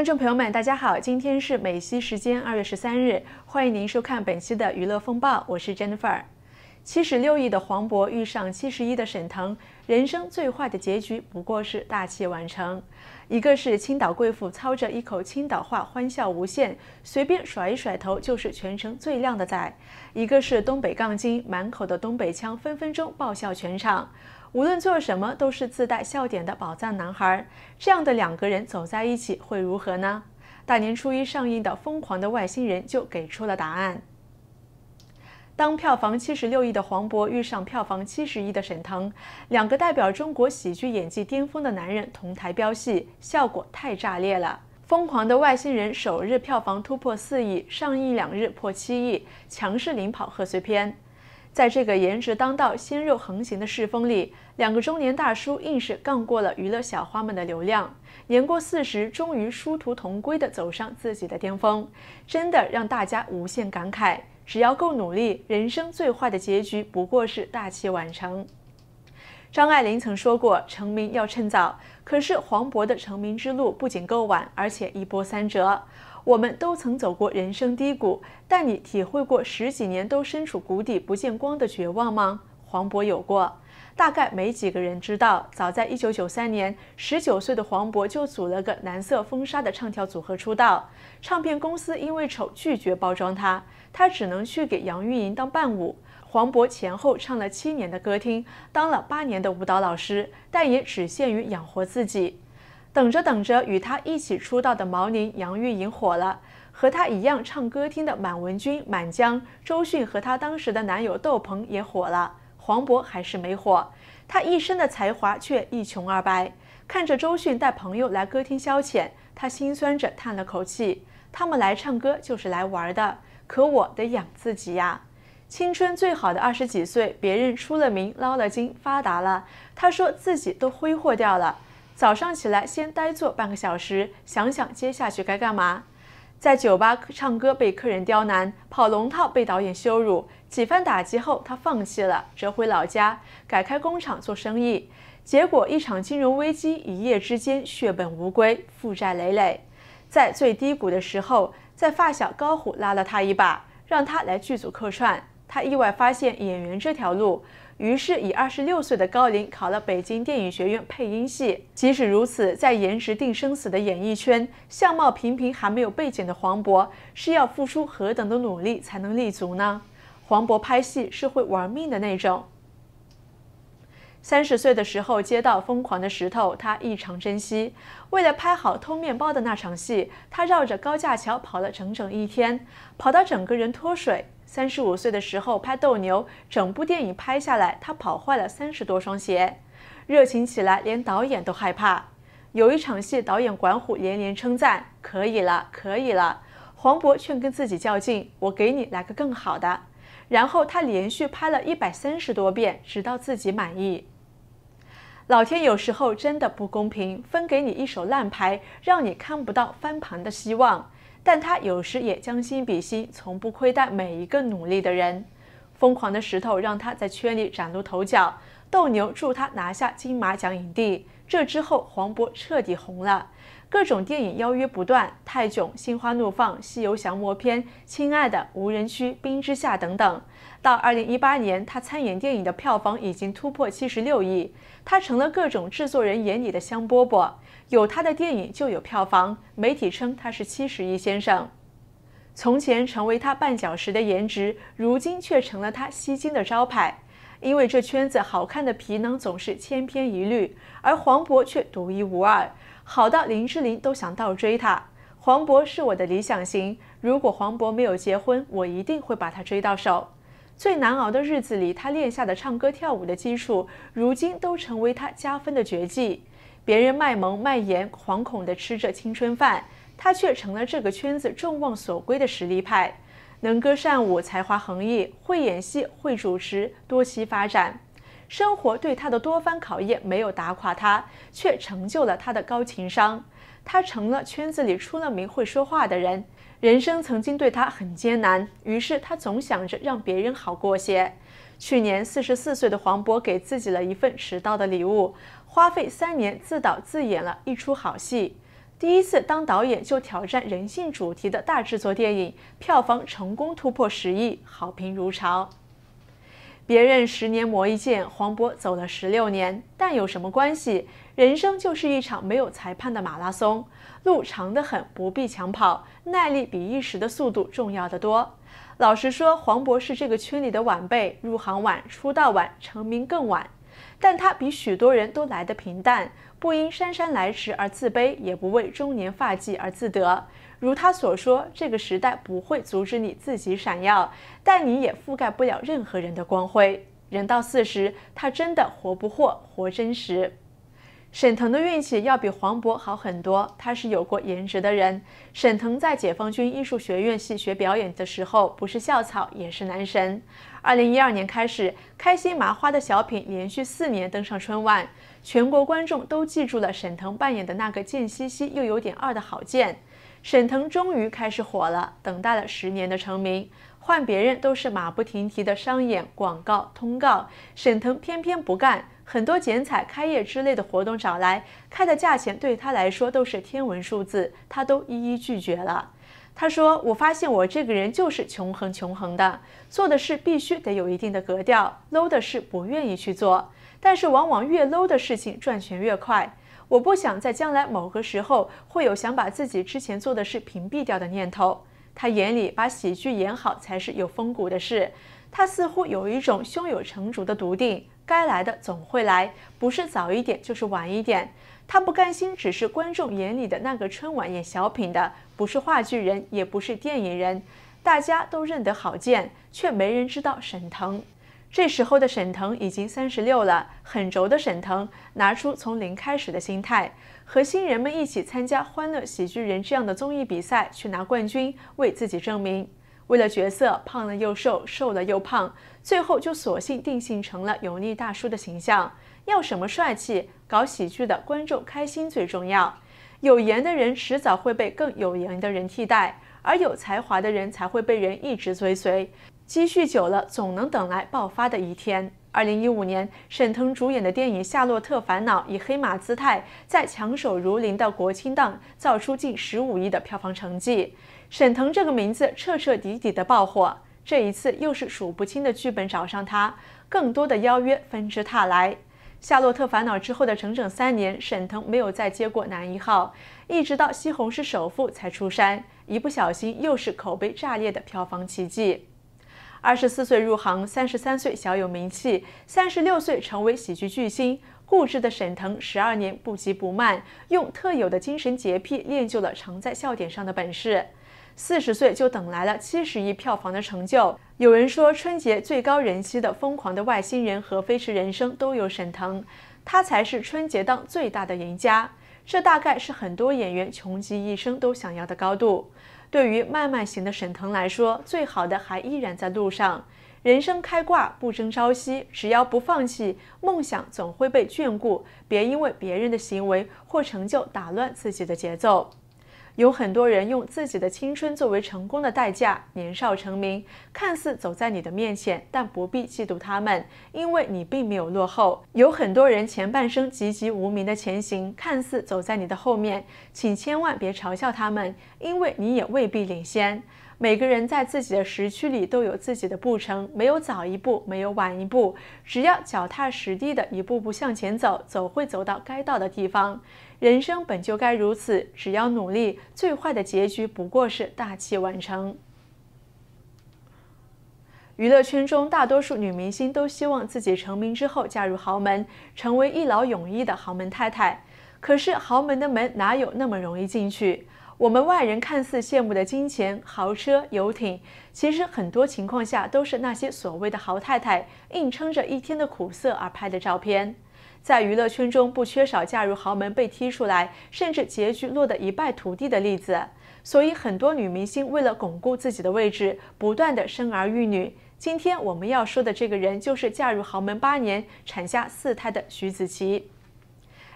观众朋友们，大家好！今天是美西时间二月十三日，欢迎您收看本期的《娱乐风暴》，我是 Jennifer。七十六亿的黄渤遇上七十一的沈腾，人生最坏的结局不过是大器晚成。一个是青岛贵妇，操着一口青岛话，欢笑无限，随便甩一甩头就是全城最靓的仔；一个是东北杠精，满口的东北腔，分分钟爆笑全场。无论做什么都是自带笑点的宝藏男孩，这样的两个人走在一起会如何呢？大年初一上映的《疯狂的外星人》就给出了答案。当票房七十六亿的黄渤遇上票房七十亿的沈腾，两个代表中国喜剧演技巅峰的男人同台飙戏，效果太炸裂了！《疯狂的外星人》首日票房突破四亿，上映两日破七亿，强势领跑贺岁片。在这个颜值当道、鲜肉横行的世风里，两个中年大叔硬是杠过了娱乐小花们的流量。年过四十，终于殊途同归地走上自己的巅峰，真的让大家无限感慨。只要够努力，人生最坏的结局不过是大器晚成。张爱玲曾说过：“成名要趁早。”可是黄渤的成名之路不仅够晚，而且一波三折。我们都曾走过人生低谷，但你体会过十几年都身处谷底不见光的绝望吗？黄渤有过，大概没几个人知道。早在1993年，19岁的黄渤就组了个蓝色风沙的唱跳组合出道，唱片公司因为丑拒绝包装他，他只能去给杨钰莹当伴舞。黄渤前后唱了七年的歌厅，当了八年的舞蹈老师，但也只限于养活自己。等着等着，与他一起出道的毛宁、杨钰莹火了；和他一样唱歌厅的满文军、满江、周迅和他当时的男友窦鹏也火了。黄渤还是没火，他一身的才华却一穷二白。看着周迅带朋友来歌厅消遣，他心酸着叹了口气：“他们来唱歌就是来玩的，可我得养自己呀。”青春最好的二十几岁，别人出了名、捞了金、发达了，他说自己都挥霍掉了。早上起来先呆坐半个小时，想想接下去该干嘛。在酒吧唱歌被客人刁难，跑龙套被导演羞辱，几番打击后他放弃了，折回老家改开工厂做生意。结果一场金融危机一夜之间血本无归，负债累累。在最低谷的时候，在发小高虎拉了他一把，让他来剧组客串。他意外发现演员这条路，于是以二十六岁的高龄考了北京电影学院配音系。即使如此，在颜值定生死的演艺圈，相貌平平还没有背景的黄渤，是要付出何等的努力才能立足呢？黄渤拍戏是会玩命的那种。三十岁的时候接到《疯狂的石头》，他异常珍惜。为了拍好偷面包的那场戏，他绕着高架桥跑了整整一天，跑到整个人脱水。三十五岁的时候拍《斗牛》，整部电影拍下来，他跑坏了三十多双鞋。热情起来，连导演都害怕。有一场戏，导演管虎连连称赞：“可以了，可以了。”黄渤却跟自己较劲：“我给你来个更好的。”然后他连续拍了一百三十多遍，直到自己满意。老天有时候真的不公平，分给你一手烂牌，让你看不到翻盘的希望。但他有时也将心比心，从不亏待每一个努力的人。疯狂的石头让他在圈里崭露头角，斗牛助他拿下金马奖影帝。这之后，黄渤彻底红了，各种电影邀约不断。泰囧心花怒放，西游降魔篇，亲爱的，无人区，冰之下等等。到二零一八年，他参演电影的票房已经突破七十六亿，他成了各种制作人眼里的香饽饽。有他的电影就有票房，媒体称他是七十亿先生。从前成为他绊脚石的颜值，如今却成了他吸金的招牌。因为这圈子好看的皮囊总是千篇一律，而黄渤却独一无二，好到林志玲都想倒追他。黄渤是我的理想型，如果黄渤没有结婚，我一定会把他追到手。最难熬的日子里，他练下的唱歌跳舞的基础，如今都成为他加分的绝技。别人卖萌卖颜，惶恐的吃着青春饭，他却成了这个圈子众望所归的实力派。能歌善舞，才华横溢，会演戏，会主持，多栖发展。生活对他的多番考验没有打垮他，却成就了他的高情商。他成了圈子里出了名会说话的人。人生曾经对他很艰难，于是他总想着让别人好过些。去年四十四岁的黄渤给自己了一份迟到的礼物。花费三年自导自演了一出好戏，第一次当导演就挑战人性主题的大制作电影，票房成功突破十亿，好评如潮。别人十年磨一剑，黄渤走了十六年，但有什么关系？人生就是一场没有裁判的马拉松，路长得很，不必抢跑，耐力比一时的速度重要得多。老实说，黄渤是这个圈里的晚辈，入行晚，出道晚，成名更晚。但他比许多人都来得平淡，不因姗姗来迟而自卑，也不为中年发迹而自得。如他所说：“这个时代不会阻止你自己闪耀，但你也覆盖不了任何人的光辉。”人到四十，他真的活不活，活真实。沈腾的运气要比黄渤好很多，他是有过颜值的人。沈腾在解放军艺术学院系学表演的时候，不是校草也是男神。二零一二年开始，开心麻花的小品连续四年登上春晚，全国观众都记住了沈腾扮演的那个贱兮兮又有点二的好贱。沈腾终于开始火了，等待了十年的成名，换别人都是马不停蹄的商演、广告、通告，沈腾偏偏不干。很多剪彩、开业之类的活动找来开的价钱对他来说都是天文数字，他都一一拒绝了。他说：“我发现我这个人就是穷横穷横的，做的事必须得有一定的格调，low 的事不愿意去做。但是往往越 low 的事情赚钱越快。我不想在将来某个时候会有想把自己之前做的事屏蔽掉的念头。”他眼里把喜剧演好才是有风骨的事，他似乎有一种胸有成竹的笃定。该来的总会来，不是早一点就是晚一点。他不甘心只是观众眼里的那个春晚演小品的，不是话剧人，也不是电影人。大家都认得郝建，却没人知道沈腾。这时候的沈腾已经三十六了，很轴的沈腾拿出从零开始的心态，和新人们一起参加《欢乐喜剧人》这样的综艺比赛，去拿冠军，为自己证明。为了角色，胖了又瘦，瘦了又胖。最后就索性定性成了油腻大叔的形象。要什么帅气？搞喜剧的观众开心最重要。有颜的人迟早会被更有颜的人替代，而有才华的人才会被人一直追随。积蓄久了，总能等来爆发的一天。二零一五年，沈腾主演的电影《夏洛特烦恼》以黑马姿态，在强手如林的国庆档造出近十五亿的票房成绩，沈腾这个名字彻彻底底的爆火。这一次又是数不清的剧本找上他，更多的邀约纷至沓来。《夏洛特烦恼》之后的整整三年，沈腾没有再接过男一号，一直到《西红柿首富》才出山，一不小心又是口碑炸裂的票房奇迹。二十四岁入行，三十三岁小有名气，三十六岁成为喜剧巨星。固执的沈腾十二年不急不慢，用特有的精神洁癖练就了常在笑点上的本事。四十岁就等来了七十亿票房的成就，有人说春节最高人气的《疯狂的外星人》和《飞驰人生》都有沈腾，他才是春节档最大的赢家。这大概是很多演员穷极一生都想要的高度。对于慢慢型的沈腾来说，最好的还依然在路上。人生开挂不争朝夕，只要不放弃，梦想总会被眷顾。别因为别人的行为或成就打乱自己的节奏。有很多人用自己的青春作为成功的代价，年少成名，看似走在你的面前，但不必嫉妒他们，因为你并没有落后。有很多人前半生籍籍无名的前行，看似走在你的后面，请千万别嘲笑他们，因为你也未必领先。每个人在自己的时区里都有自己的步程，没有早一步，没有晚一步，只要脚踏实地的一步步向前走，总会走到该到的地方。人生本就该如此，只要努力，最坏的结局不过是大器晚成。娱乐圈中大多数女明星都希望自己成名之后嫁入豪门，成为一劳永逸的豪门太太。可是豪门的门哪有那么容易进去？我们外人看似羡慕的金钱、豪车、游艇，其实很多情况下都是那些所谓的豪太太硬撑着一天的苦涩而拍的照片。在娱乐圈中不缺少嫁入豪门被踢出来，甚至结局落得一败涂地的例子，所以很多女明星为了巩固自己的位置，不断的生儿育女。今天我们要说的这个人就是嫁入豪门八年产下四胎的徐子淇。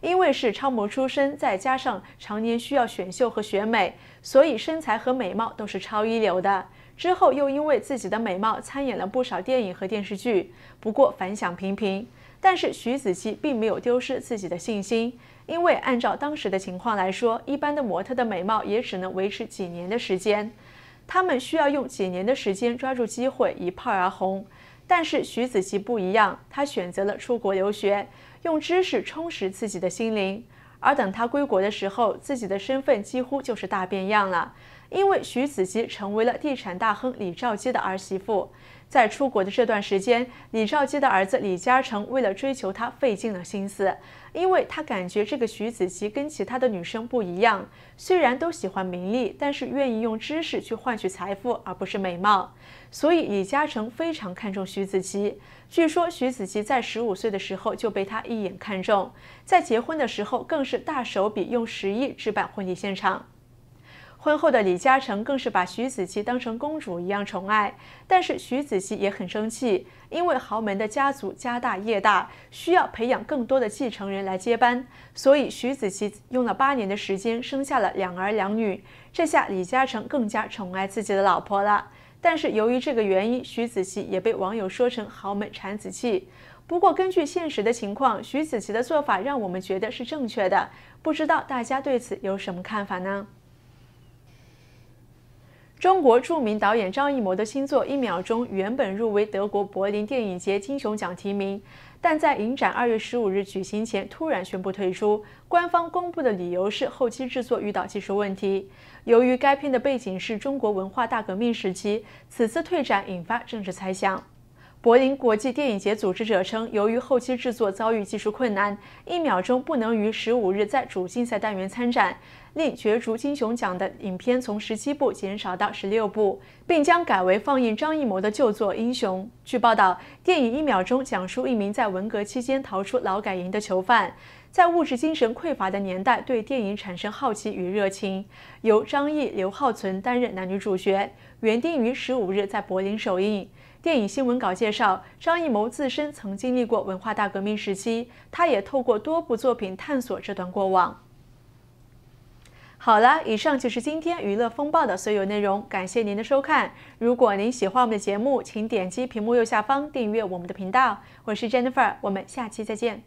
因为是超模出身，再加上常年需要选秀和选美，所以身材和美貌都是超一流的。之后又因为自己的美貌参演了不少电影和电视剧，不过反响平平。但是徐子淇并没有丢失自己的信心，因为按照当时的情况来说，一般的模特的美貌也只能维持几年的时间，他们需要用几年的时间抓住机会一炮而红。但是徐子淇不一样，他选择了出国留学，用知识充实自己的心灵。而等他归国的时候，自己的身份几乎就是大变样了。因为徐子淇成为了地产大亨李兆基的儿媳妇，在出国的这段时间，李兆基的儿子李嘉诚为了追求她费尽了心思，因为他感觉这个徐子淇跟其他的女生不一样，虽然都喜欢名利，但是愿意用知识去换取财富，而不是美貌，所以李嘉诚非常看重徐子淇。据说徐子淇在十五岁的时候就被他一眼看中，在结婚的时候更是大手笔用十亿置办婚礼现场。婚后的李嘉诚更是把徐子淇当成公主一样宠爱，但是徐子淇也很生气，因为豪门的家族家大业大，需要培养更多的继承人来接班，所以徐子淇用了八年的时间生下了两儿两女，这下李嘉诚更加宠爱自己的老婆了。但是由于这个原因，徐子淇也被网友说成豪门产子气。不过根据现实的情况，徐子淇的做法让我们觉得是正确的，不知道大家对此有什么看法呢？中国著名导演张艺谋的新作《一秒钟》原本入围德国柏林电影节金熊奖提名，但在影展二月十五日举行前突然宣布退出。官方公布的理由是后期制作遇到技术问题。由于该片的背景是中国文化大革命时期，此次退展引发政治猜想。柏林国际电影节组织者称，由于后期制作遭遇技术困难，《一秒钟》不能于十五日在主竞赛单元参展，令角逐金熊奖的影片从十七部减少到十六部，并将改为放映张艺谋的旧作《英雄》。据报道，电影《一秒钟》讲述一名在文革期间逃出劳改营的囚犯，在物质精神匮乏的年代对电影产生好奇与热情。由张译、刘浩存担任男女主角，原定于十五日在柏林首映。电影新闻稿介绍，张艺谋自身曾经历过文化大革命时期，他也透过多部作品探索这段过往。好了，以上就是今天娱乐风暴的所有内容，感谢您的收看。如果您喜欢我们的节目，请点击屏幕右下方订阅我们的频道。我是 Jennifer，我们下期再见。